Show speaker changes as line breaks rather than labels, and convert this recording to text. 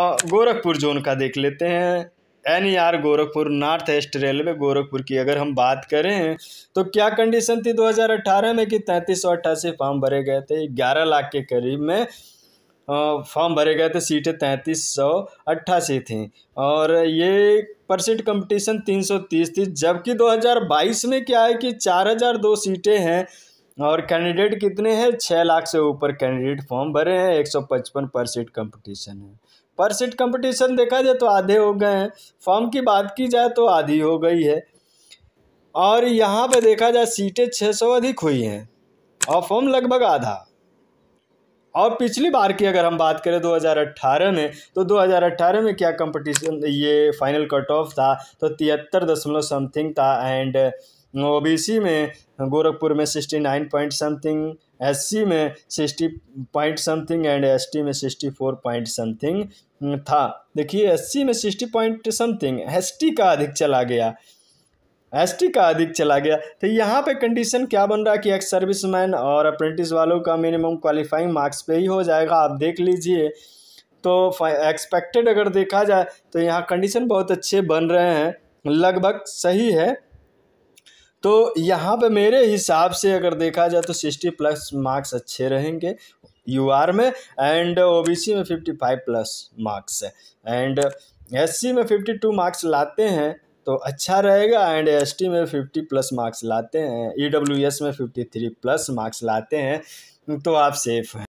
Gorakhpur zone का देख लेते हैं N R Gorakhpur north east railway Gorakhpur की अगर हम बात करें तो क्या कंडीशन थी 2018 में कि तैंतीस सौ अट्ठासी फॉर्म भरे गए थे 11 लाख के करीब में फॉर्म भरे गए थे सीटें तैंतीस सौ अट्ठासी थी और ये पर सीट कंपटीशन 330 थी जबकि 2022 में क्या है कि 4002 सीटें हैं और कैंडिडेट कितने हैं छः लाख से ऊपर कैंडिडेट फॉर्म भरे हैं एक सौ पचपन पर सीट कंपटीशन है पर सीट कंपटीशन देखा जाए तो आधे हो गए हैं फॉर्म की बात की जाए तो आधी हो गई है और यहाँ पर देखा जाए सीटें छः सौ अधिक हुई हैं और फॉर्म लगभग आधा और पिछली बार की अगर हम बात करें 2018 में तो 2018 में क्या कंपटीशन ये फाइनल कट ऑफ था तो तिहत्तर दशमलव समथिंग था एंड ओ बी सी में गोरखपुर में sixty nine point something S C में sixty point something and S T में सिक्सटी फोर पॉइंट समथिंग था देखिए एस सी में sixty point something S T का अधिक चला गया एस टी का अधिक चला गया तो यहाँ पे कंडीशन क्या बन रहा है कि एक्स सर्विसमैन और अप्रेंटिस वालों का मिनिमम क्वालिफाइंग मार्क्स पे ही हो जाएगा आप देख लीजिए तो एक्सपेक्टेड अगर देखा जाए तो यहाँ कंडीशन बहुत अच्छे बन रहे हैं लगभग सही है तो यहाँ पे मेरे हिसाब से अगर देखा जाए तो सिक्सटी प्लस मार्क्स अच्छे रहेंगे यू आर में एंड ओ बी सी में fifty five plus marks and S C में फिफ्टी टू मार्क्स लाते हैं तो अच्छा रहेगा एंड एस टी में फिफ्टी प्लस मार्क्स लाते हैं ई डब्ल्यू एस में फिफ्टी थ्री प्लस मार्क्स लाते हैं तो आप सेफ हैं